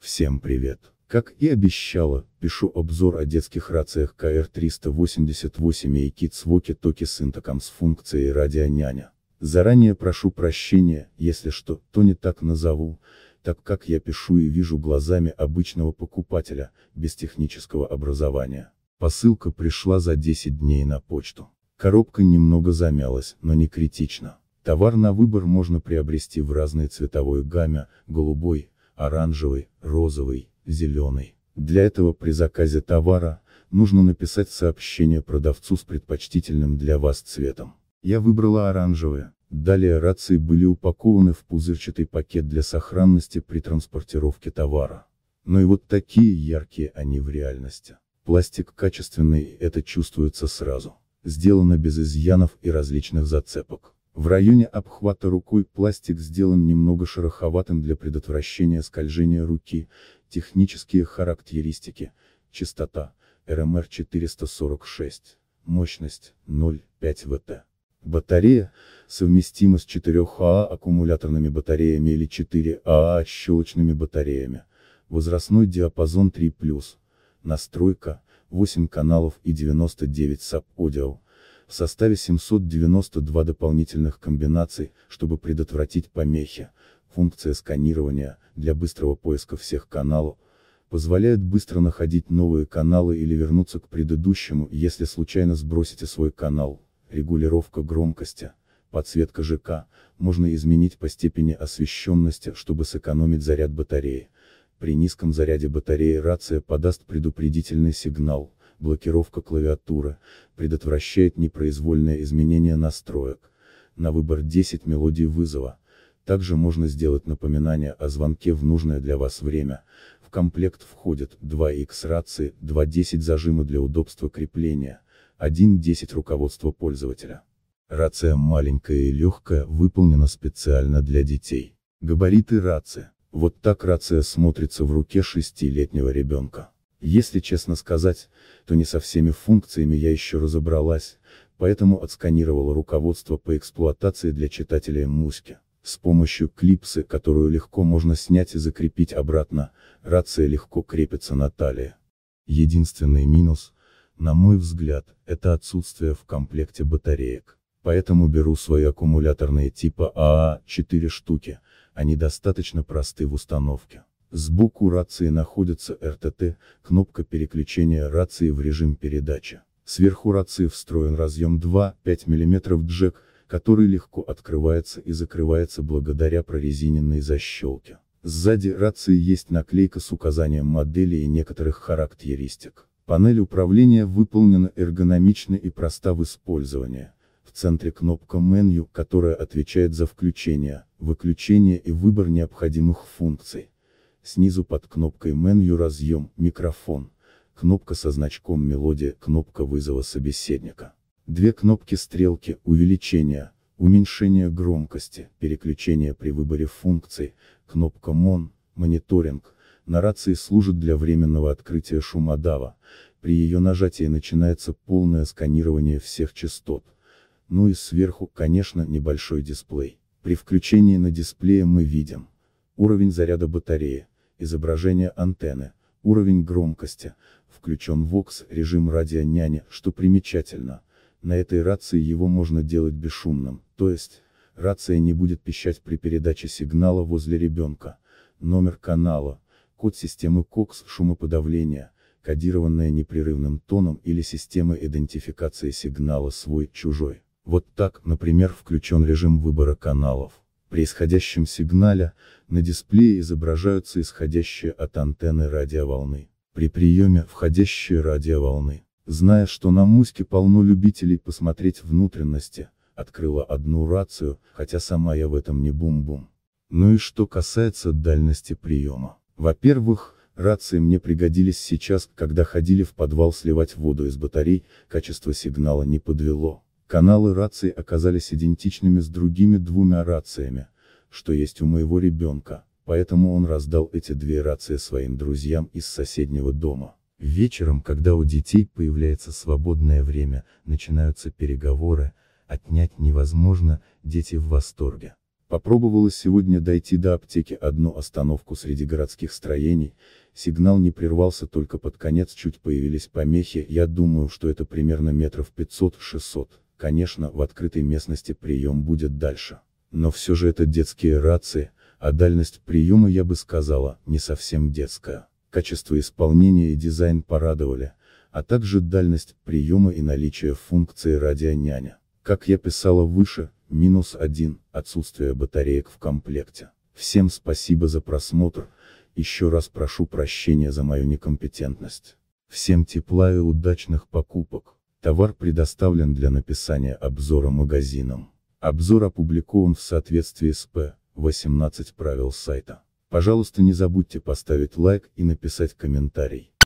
Всем привет! Как и обещала, пишу обзор о детских рациях KR388 и Kids Walkie Talkie с интоком с функцией радионяня. Заранее прошу прощения, если что, то не так назову, так как я пишу и вижу глазами обычного покупателя, без технического образования. Посылка пришла за 10 дней на почту. Коробка немного замялась, но не критично. Товар на выбор можно приобрести в разной цветовой гамме, голубой, оранжевый, розовый, зеленый. Для этого при заказе товара, нужно написать сообщение продавцу с предпочтительным для вас цветом. Я выбрала оранжевое. Далее рации были упакованы в пузырчатый пакет для сохранности при транспортировке товара. Но и вот такие яркие они в реальности. Пластик качественный, это чувствуется сразу. Сделано без изъянов и различных зацепок. В районе обхвата рукой пластик сделан немного шероховатым для предотвращения скольжения руки, технические характеристики, частота, РМР 446, мощность 0,5 ВТ. Батарея, совместима с 4АА аккумуляторными батареями или 4АА щелочными батареями, возрастной диапазон 3+, настройка, 8 каналов и 99 саб-аудио, в составе 792 дополнительных комбинаций, чтобы предотвратить помехи. Функция сканирования, для быстрого поиска всех каналов, позволяет быстро находить новые каналы или вернуться к предыдущему, если случайно сбросите свой канал. Регулировка громкости, подсветка ЖК, можно изменить по степени освещенности, чтобы сэкономить заряд батареи. При низком заряде батареи рация подаст предупредительный сигнал, Блокировка клавиатура предотвращает непроизвольное изменение настроек. На выбор 10 мелодий вызова. Также можно сделать напоминание о звонке в нужное для вас время. В комплект входят 2 X рации, 2.10 зажимы для удобства крепления, 1.10 руководство пользователя. Рация маленькая и легкая, выполнена специально для детей. Габариты рации. Вот так рация смотрится в руке шестилетнего ребенка. Если честно сказать, то не со всеми функциями я еще разобралась, поэтому отсканировала руководство по эксплуатации для читателя Муськи. С помощью клипсы, которую легко можно снять и закрепить обратно, рация легко крепится на талии. Единственный минус, на мой взгляд, это отсутствие в комплекте батареек. Поэтому беру свои аккумуляторные типа АА, 4 а штуки, они достаточно просты в установке. Сбоку рации находится РТТ, кнопка переключения рации в режим передачи. Сверху рации встроен разъем 2,5 мм джек, который легко открывается и закрывается благодаря прорезиненной защелке. Сзади рации есть наклейка с указанием модели и некоторых характеристик. Панель управления выполнена эргономично и проста в использовании. В центре кнопка меню, которая отвечает за включение, выключение и выбор необходимых функций. Снизу под кнопкой меню разъем «Микрофон», кнопка со значком «Мелодия», кнопка вызова собеседника. Две кнопки стрелки «Увеличение», «Уменьшение громкости», переключение при выборе функций, кнопка mon «Мониторинг», на рации служит для временного открытия шумодава, при ее нажатии начинается полное сканирование всех частот. Ну и сверху, конечно, небольшой дисплей. При включении на дисплее мы видим уровень заряда батареи, изображение антенны, уровень громкости, включен Vox режим радионяни, что примечательно, на этой рации его можно делать бесшумным, то есть, рация не будет пищать при передаче сигнала возле ребенка, номер канала, код системы Cox, шумоподавления, кодированная непрерывным тоном или система идентификации сигнала свой-чужой. Вот так, например, включен режим выбора каналов. При исходящем сигнале, на дисплее изображаются исходящие от антенны радиоволны. При приеме входящие радиоволны. Зная, что на Муське полно любителей посмотреть внутренности, открыла одну рацию, хотя сама я в этом не бум-бум. Ну и что касается дальности приема. Во-первых, рации мне пригодились сейчас, когда ходили в подвал сливать воду из батарей, качество сигнала не подвело. Каналы рации оказались идентичными с другими двумя рациями, что есть у моего ребенка, поэтому он раздал эти две рации своим друзьям из соседнего дома. Вечером, когда у детей появляется свободное время, начинаются переговоры, отнять невозможно, дети в восторге. Попробовала сегодня дойти до аптеки одну остановку среди городских строений, сигнал не прервался только под конец чуть появились помехи, я думаю, что это примерно метров 500-600. Конечно, в открытой местности прием будет дальше. Но все же это детские рации, а дальность приема, я бы сказала, не совсем детская. Качество исполнения и дизайн порадовали, а также дальность приема и наличие функции радионяня. Как я писала выше, минус один, отсутствие батареек в комплекте. Всем спасибо за просмотр, еще раз прошу прощения за мою некомпетентность. Всем тепла и удачных покупок. Товар предоставлен для написания обзора магазинам. Обзор опубликован в соответствии с П. 18 правил сайта. Пожалуйста, не забудьте поставить лайк и написать комментарий.